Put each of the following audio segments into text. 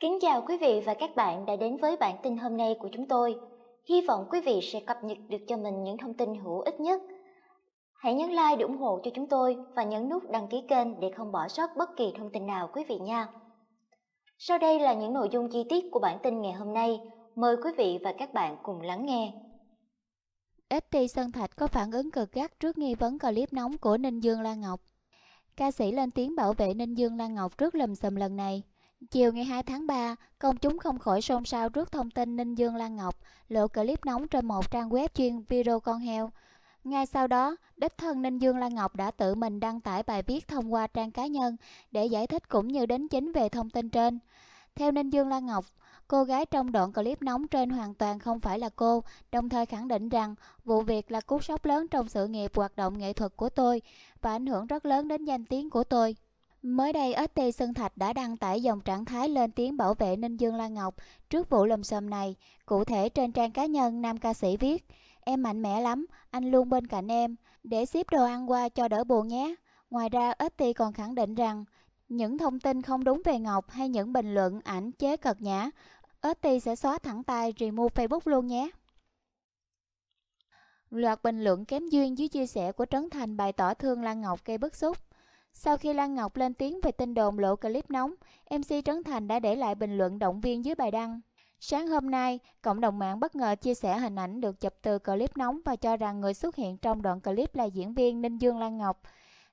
Kính chào quý vị và các bạn đã đến với bản tin hôm nay của chúng tôi. Hy vọng quý vị sẽ cập nhật được cho mình những thông tin hữu ích nhất. Hãy nhấn like để ủng hộ cho chúng tôi và nhấn nút đăng ký kênh để không bỏ sót bất kỳ thông tin nào quý vị nha. Sau đây là những nội dung chi tiết của bản tin ngày hôm nay. Mời quý vị và các bạn cùng lắng nghe. FT Sơn Thạch có phản ứng cực gắt trước nghi vấn clip nóng của Ninh Dương Lan Ngọc. Ca sĩ lên tiếng bảo vệ Ninh Dương Lan Ngọc trước lầm xùm lần này – Chiều ngày 2 tháng 3, công chúng không khỏi xôn xao trước thông tin Ninh Dương Lan Ngọc lộ clip nóng trên một trang web chuyên video con heo. Ngay sau đó, đích thân Ninh Dương Lan Ngọc đã tự mình đăng tải bài viết thông qua trang cá nhân để giải thích cũng như đến chính về thông tin trên. Theo Ninh Dương Lan Ngọc, cô gái trong đoạn clip nóng trên hoàn toàn không phải là cô, đồng thời khẳng định rằng vụ việc là cú sốc lớn trong sự nghiệp hoạt động nghệ thuật của tôi và ảnh hưởng rất lớn đến danh tiếng của tôi. Mới đây, ST Sơn Thạch đã đăng tải dòng trạng thái lên tiếng bảo vệ Ninh Dương Lan Ngọc trước vụ lùm xùm này. Cụ thể trên trang cá nhân, nam ca sĩ viết Em mạnh mẽ lắm, anh luôn bên cạnh em, để ship đồ ăn qua cho đỡ buồn nhé. Ngoài ra, ST còn khẳng định rằng những thông tin không đúng về Ngọc hay những bình luận ảnh chế cật nhã, ST sẽ xóa thẳng tay remove Facebook luôn nhé. Loạt bình luận kém duyên dưới chia sẻ của Trấn Thành bày tỏ thương Lan Ngọc gây bức xúc. Sau khi Lan Ngọc lên tiếng về tin đồn lộ clip nóng, MC Trấn Thành đã để lại bình luận động viên dưới bài đăng. Sáng hôm nay, cộng đồng mạng bất ngờ chia sẻ hình ảnh được chụp từ clip nóng và cho rằng người xuất hiện trong đoạn clip là diễn viên Ninh Dương Lan Ngọc.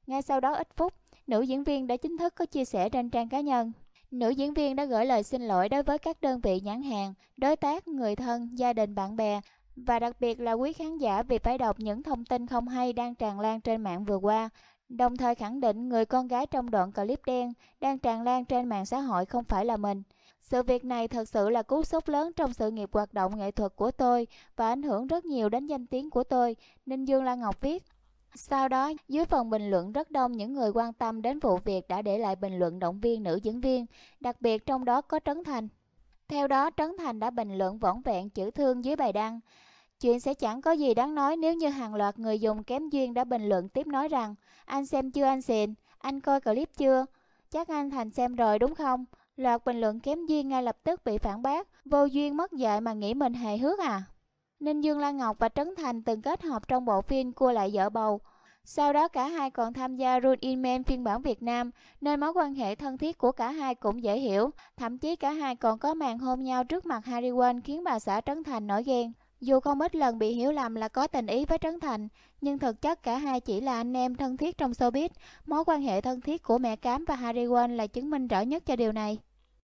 Ngay sau đó ít phút, nữ diễn viên đã chính thức có chia sẻ trên trang cá nhân. Nữ diễn viên đã gửi lời xin lỗi đối với các đơn vị nhãn hàng, đối tác, người thân, gia đình, bạn bè và đặc biệt là quý khán giả vì phải đọc những thông tin không hay đang tràn lan trên mạng vừa qua. Đồng thời khẳng định người con gái trong đoạn clip đen đang tràn lan trên mạng xã hội không phải là mình. Sự việc này thật sự là cú sốc lớn trong sự nghiệp hoạt động nghệ thuật của tôi và ảnh hưởng rất nhiều đến danh tiếng của tôi, Ninh Dương Lan Ngọc viết. Sau đó, dưới phần bình luận rất đông những người quan tâm đến vụ việc đã để lại bình luận động viên nữ diễn viên, đặc biệt trong đó có Trấn Thành. Theo đó, Trấn Thành đã bình luận võn vẹn chữ thương dưới bài đăng. Chuyện sẽ chẳng có gì đáng nói nếu như hàng loạt người dùng kém duyên đã bình luận tiếp nói rằng Anh xem chưa anh xịn, anh coi clip chưa? Chắc anh Thành xem rồi đúng không? Loạt bình luận kém duyên ngay lập tức bị phản bác, vô duyên mất dạy mà nghĩ mình hề hước à? Ninh Dương Lan Ngọc và Trấn Thành từng kết hợp trong bộ phim Cua lại vợ bầu. Sau đó cả hai còn tham gia Run In Man phiên bản Việt Nam, nên mối quan hệ thân thiết của cả hai cũng dễ hiểu. Thậm chí cả hai còn có màn hôn nhau trước mặt Harry Won khiến bà xã Trấn Thành nổi ghen. Dù không ít lần bị hiểu lầm là có tình ý với Trấn Thành, nhưng thực chất cả hai chỉ là anh em thân thiết trong showbiz. Mối quan hệ thân thiết của mẹ Cám và Harry Won là chứng minh rõ nhất cho điều này.